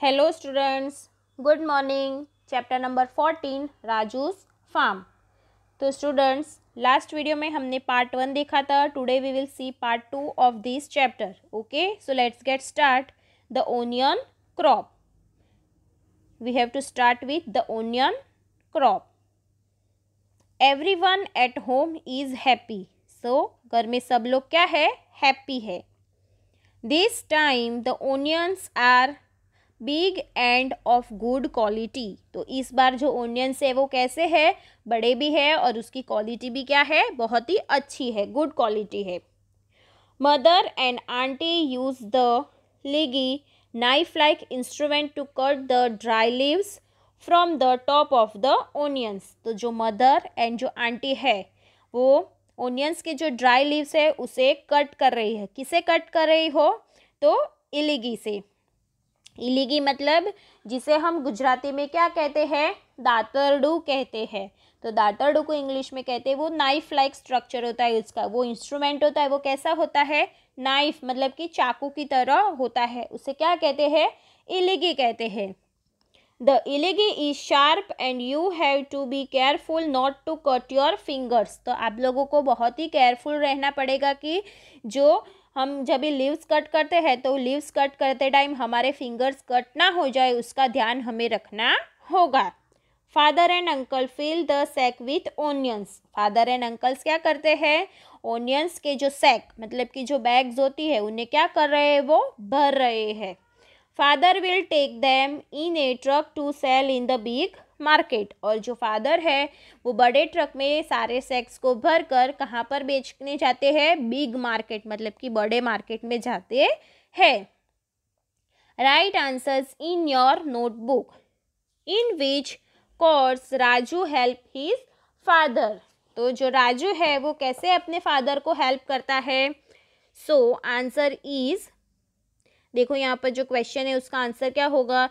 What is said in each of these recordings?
Hello students good morning chapter number fourteen Raju's farm तो students last video में हमने part one देखा था today we will see part two of this chapter okay so let's get start the onion crop we have to start with the onion crop everyone at home is happy so घर में सब लोग क्या है happy है this time the onions are big and of good quality तो इस बार जो ओनियंस है वो कैसे है बड़े भी है और उसकी क्वालिटी भी क्या है बहुत ही अच्छी है गुड क्वालिटी है mother and aunty use the लेगी knife like instrument to cut the dry leaves from the top of the onions तो जो मदर एंड जो आंटी है वो ओनियंस के जो ड्राई लीव्स है उसे कट कर रही है किसे कट कर रही हो तो इलिगी से इलीगी मतलब जिसे हम गुजराती में क्या कहते हैं दातरडू कहते हैं तो दातरडू को इंग्लिश में कहते हैं वो नाइफ लाइक स्ट्रक्चर होता है उसका वो इंस्ट्रूमेंट होता है वो कैसा होता है नाइफ मतलब कि चाकू की तरह होता है उसे क्या कहते हैं इलीगी कहते हैं The इलेगी is sharp and you have to be careful not to cut your fingers. तो आप लोगों को बहुत ही careful रहना पड़ेगा कि जो हम जब भी लीव्स कट करते हैं तो लीव्स कट करते टाइम हमारे फिंगर्स कट ना हो जाए उसका ध्यान हमें रखना होगा father and uncle fill the sack with onions father and uncles क्या करते हैं ओनियंस के जो सेक मतलब कि जो बैग्स होती है उन्हें क्या कर रहे हैं वो भर रहे हैं father will take them in a truck to sell in the big market और जो फादर है वो बड़े ट्रक में सारे सेक्स को भर कर कहाँ पर बेचने जाते हैं बिग मार्केट मतलब कि बड़े मार्केट में जाते हैं write answers in your notebook in which course Raju help his father तो जो राजू है वो कैसे अपने फादर को हेल्प करता है सो आंसर इज देखो यहाँ पर जो क्वेश्चन है उसका आंसर क्या होगा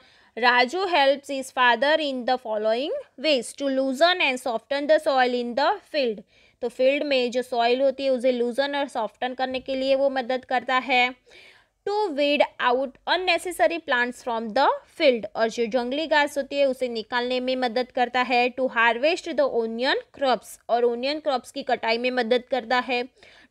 Raju helps his father in the following ways to loosen and soften the soil in the field तो फील्ड में जो सॉइल होती है उसे लूजन और सॉफ्टन करने के लिए वो मदद करता है to weed out unnecessary plants from the field और जो जंगली घास होती है उसे निकालने में मदद करता है to harvest the onion crops और ओनियन क्रॉप्स की कटाई में मदद करता है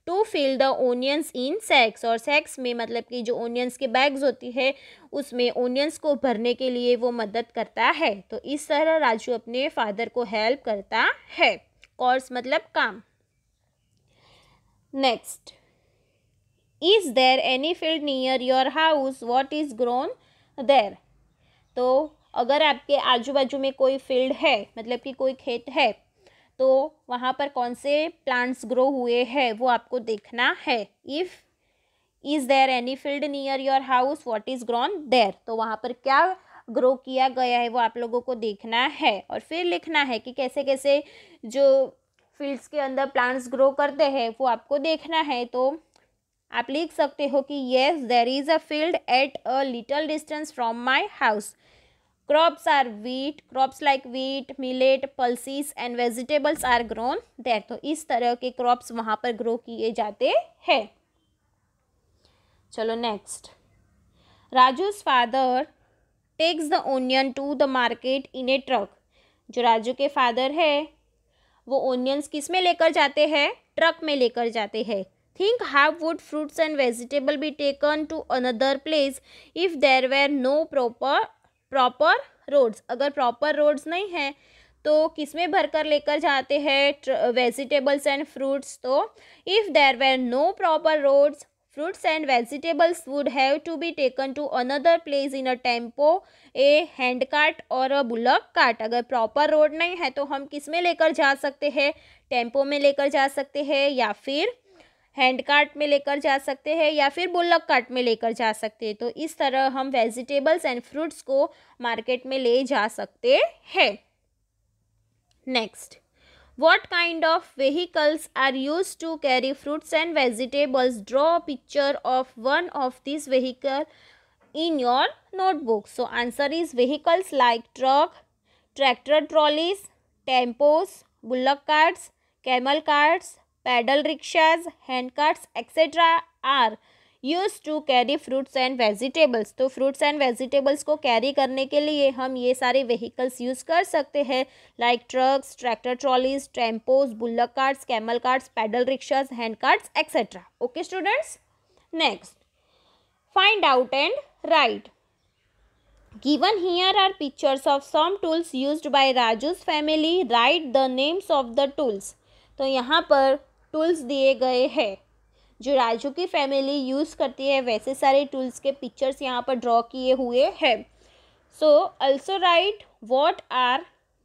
to fill the onions in sacks और सेक्स में मतलब कि जो ओनियंस के बैग्स होती है उसमें ओनियंस को भरने के लिए वो मदद करता है तो इस तरह राजू अपने फादर को हेल्प करता है कोर्स मतलब काम next is there any field near your house what is grown there तो अगर आपके आजू बाजू में कोई फील्ड है मतलब कि कोई खेत है तो वहाँ पर कौन से प्लांट्स ग्रो हुए हैं वो आपको देखना है if is there any field near your house what is grown there तो वहाँ पर क्या ग्रो किया गया है वो आप लोगों को देखना है और फिर लिखना है कि कैसे कैसे जो फील्ड्स के अंदर प्लांट्स ग्रो करते हैं वो आपको देखना है तो आप लिख सकते हो कि yes there is a field at a little distance from my house crops are wheat crops like wheat millet pulses and vegetables are grown there तो इस तरह के crops वहाँ पर grow किए जाते हैं चलो next राजू's father takes the onion to the market in a truck जो राजू के father है वो onions किस में लेकर जाते हैं ट्रक में लेकर जाते हैं think how would fruits and vegetable be taken to another place if there were no proper proper roads अगर प्रॉपर रोड्स नहीं हैं तो किस में भरकर लेकर जाते हैं वेजिटेबल्स एंड फ्रूट्स तो if there were no proper roads fruits and vegetables would have to be taken to another place in a tempo a hand cart और अ बुलक कार्ट अगर प्रॉपर रोड नहीं है तो हम किस में लेकर जा सकते हैं टेम्पो में लेकर जा सकते हैं या फिर हैंड कार्ट में लेकर जा सकते हैं या फिर बुल्लक कार्ट में लेकर जा सकते हैं तो इस तरह हम वेजिटेबल्स एंड फ्रूट्स को मार्केट में ले जा सकते हैं next what kind of vehicles are use to carry fruits and vegetables draw picture of one of this vehicle in your notebook so answer is vehicles like truck tractor trolleys tempos bullock carts camel carts rickshaws hand handcarts, etcetera are use to carry fruits and vegetables तो fruits and vegetables को carry करने के लिए हम ये सारे vehicles use कर सकते हैं like trucks tractor trolleys tempos bullock carts camel carts pedal rickshaws hand carts etcetera okay students next find out and write given here are pictures of some tools use by Raju's family write the names of the tools तो यहाँ पर tools दिए गए हैं जो राजू की family use करती है वैसे सारे टूल्स के पिक्चर्स यहाँ पर ड्रॉ किए हुए हैं so also write what are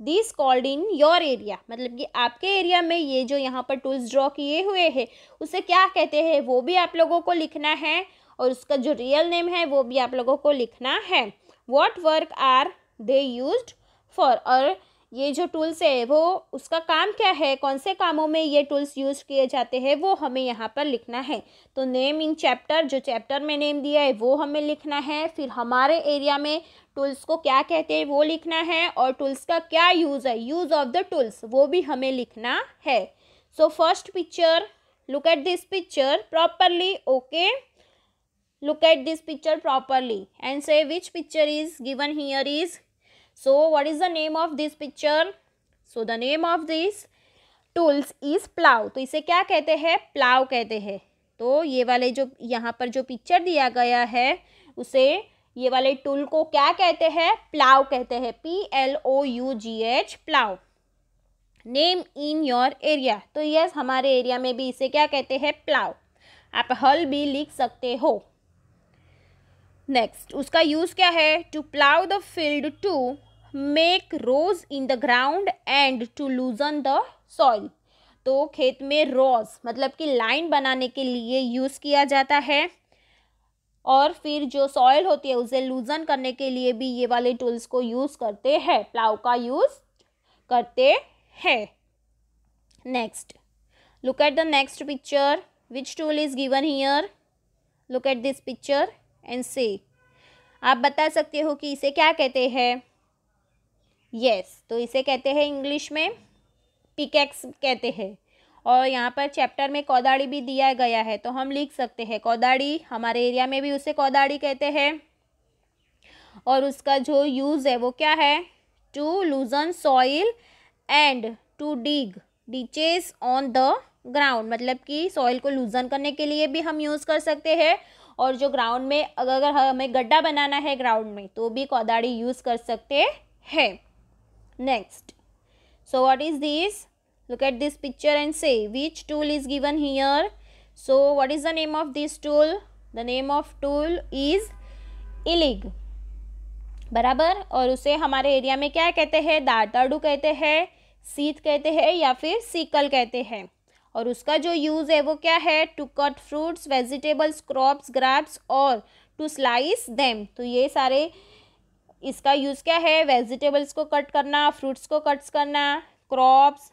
this called in your area मतलब कि आपके एरिया में ये जो यहाँ पर टूल्स ड्रॉ किए हुए हैं उसे क्या कहते हैं वो भी आप लोगों को लिखना है और उसका जो रियल नेम है वो भी आप लोगों को लिखना है what work are they use for और ये जो टूल्स है वो उसका काम क्या है कौन से कामों में ये टूल्स यूज़ किए जाते हैं वो हमें यहाँ पर लिखना है तो नेम इन चैप्टर जो चैप्टर में नेम दिया है वो हमें लिखना है फिर हमारे एरिया में टूल्स को क्या कहते हैं वो लिखना है और टूल्स का क्या यूज़ है यूज़ ऑफ द टूल्स वो भी हमें लिखना है so first picture look at this picture properly okay look at this picture properly and say which picture is given here is so what is the name of this picture so the name of this tools is plow तो इसे क्या कहते हैं plow कहते हैं तो ये वाले जो यहाँ पर जो पिक्चर दिया गया है उसे ये वाले टूल को क्या कहते हैं प्लाव कहते हैं P L O U G H plough name in your area तो यस हमारे एरिया में भी इसे क्या कहते हैं प्लाव आप हल भी लिख सकते हो नेक्स्ट उसका यूज़ क्या है to plough the field to make rows in the ground and to loosen the soil तो खेत में रोज मतलब कि लाइन बनाने के लिए यूज़ किया जाता है और फिर जो सॉइल होती है उसे लूजन करने के लिए भी ये वाले टूल्स को यूज़ करते हैं प्लाव का यूज़ करते हैं next look at the next picture which tool is given here look at this picture and say आप बता सकते हो कि इसे क्या कहते हैं येस yes, तो इसे कहते हैं इंग्लिश में पिकेक्स कहते हैं और यहाँ पर चैप्टर में कोदाड़ी भी दिया गया है तो हम लिख सकते हैं कोदाड़ी हमारे एरिया में भी उसे कोदाड़ी कहते हैं और उसका जो यूज़ है वो क्या है to loosen soil and to dig ditches on the ground मतलब कि सॉइल को लूजन करने के लिए भी हम यूज़ कर सकते हैं और जो ग्राउंड में अगर हमें गड्ढा बनाना है ग्राउंड में तो भी कोदाड़ी यूज़ कर सकते हैं next so what is this look at this picture and say which tool is given here so what is the name of this tool the name of tool is इलिग बराबर और उसे हमारे एरिया में क्या कहते हैं दाताड़ू कहते हैं सीत कहते हैं या फिर सीकल कहते हैं और उसका जो यूज़ है वो क्या है to cut fruits vegetables crops grapes और टू स्लाइस देम तो ये सारे इसका यूज़ क्या है वेजिटेबल्स को कट करना फ्रूट्स को कट्स करना क्रॉप्स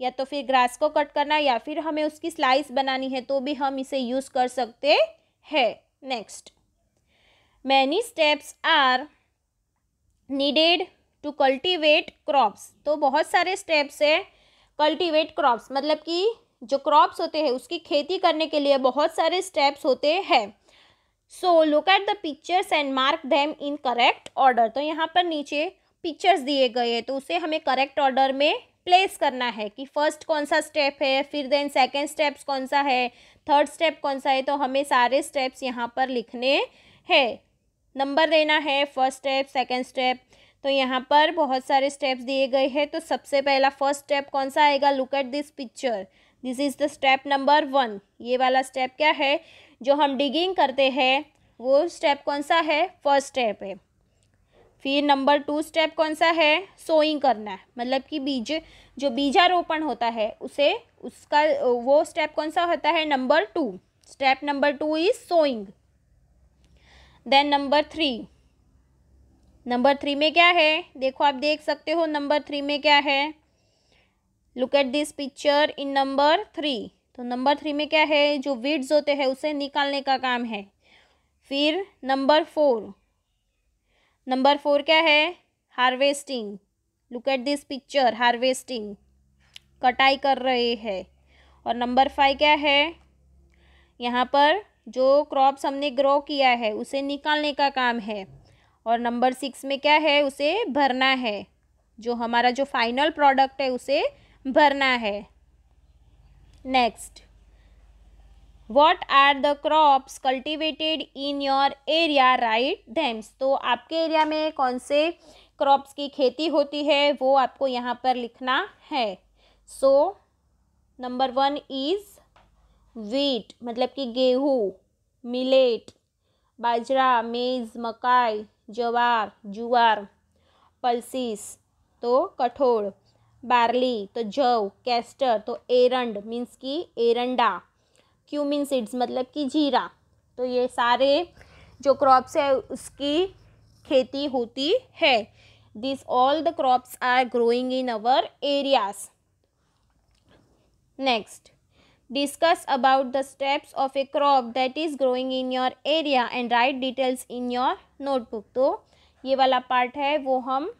या तो फिर ग्रास को कट करना या फिर हमें उसकी स्लाइस बनानी है तो भी हम इसे यूज़ कर सकते हैं next many steps are needed to cultivate crops तो बहुत सारे स्टेप्स है कल्टिवेट क्रॉप्स मतलब कि जो क्रॉप्स होते हैं उसकी खेती करने के लिए बहुत सारे स्टेप्स होते हैं so look at the pictures and mark them in correct order तो यहाँ पर नीचे पिक्चर्स दिए गए हैं तो उसे हमें करेक्ट ऑर्डर में प्लेस करना है कि फर्स्ट कौन सा स्टेप है फिर देन सेकेंड स्टेप्स कौन सा है थर्ड स्टेप कौन सा है तो हमें सारे स्टेप्स यहाँ पर लिखने हैं नंबर देना है फर्स्ट स्टेप सेकेंड स्टेप तो यहाँ पर बहुत सारे स्टेप्स दिए गए हैं तो सबसे पहला फर्स्ट स्टेप कौन सा आएगा look at this picture this is the step number one ये वाला स्टेप क्या है जो हम डिगिंग करते हैं वो स्टेप कौन सा है फर्स्ट स्टेप है फिर नंबर टू स्टेप कौन सा है सोइंग करना है मतलब कि बीज जो बीजारोपण होता है उसे उसका वो स्टेप कौन सा होता है number two step number two is sowing then number three number three में क्या है देखो आप देख सकते हो नंबर थ्री में क्या है look at this picture in number three तो नंबर थ्री में क्या है जो वीड्स होते हैं उसे निकालने का काम है फिर नंबर फोर नंबर फोर क्या है harvesting look at this picture harvesting कटाई कर रहे हैं और नंबर फाइव क्या है यहाँ पर जो क्रॉप्स हमने ग्रो किया है उसे निकालने का काम है और नंबर सिक्स में क्या है उसे भरना है जो हमारा जो फाइनल प्रोडक्ट है उसे भरना है next what are the crops cultivated in your area write them तो आपके एरिया में कौन से क्रॉप्स की खेती होती है वो आपको यहाँ पर लिखना है so number one is wheat मतलब कि गेहूँ मिलेट बाजरा मेज़ मकाई जवार जुआर पल्सिस तो कठोर बार्ली तो जव कैस्टर तो एरंड मीन्स की एरंडा क्यूमिन सीड्स मतलब कि जीरा तो ये सारे जो क्रॉप्स है उसकी खेती होती है this all the crops are growing in our areas next discuss about the steps of a crop that is growing in your area and write details in your notebook तो ये वाला पार्ट है वो हम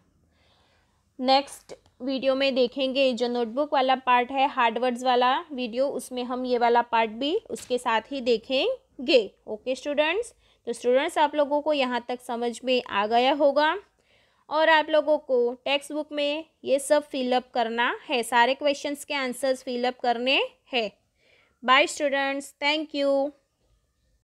नेक्स्ट वीडियो में देखेंगे जो notebook वाला पार्ट है हार्डवर्ड्स वाला वीडियो उसमें हम ये वाला पार्ट भी उसके साथ ही देखेंगे ओके स्टूडेंट्स तो स्टूडेंट्स आप लोगों को यहाँ तक समझ में आ गया होगा और आप लोगों को टेक्स्ट बुक में ये सब फिलअप करना है सारे क्वेश्चंस के आंसर्स फिलअप करने हैं बाय स्टूडेंट्स थैंक यू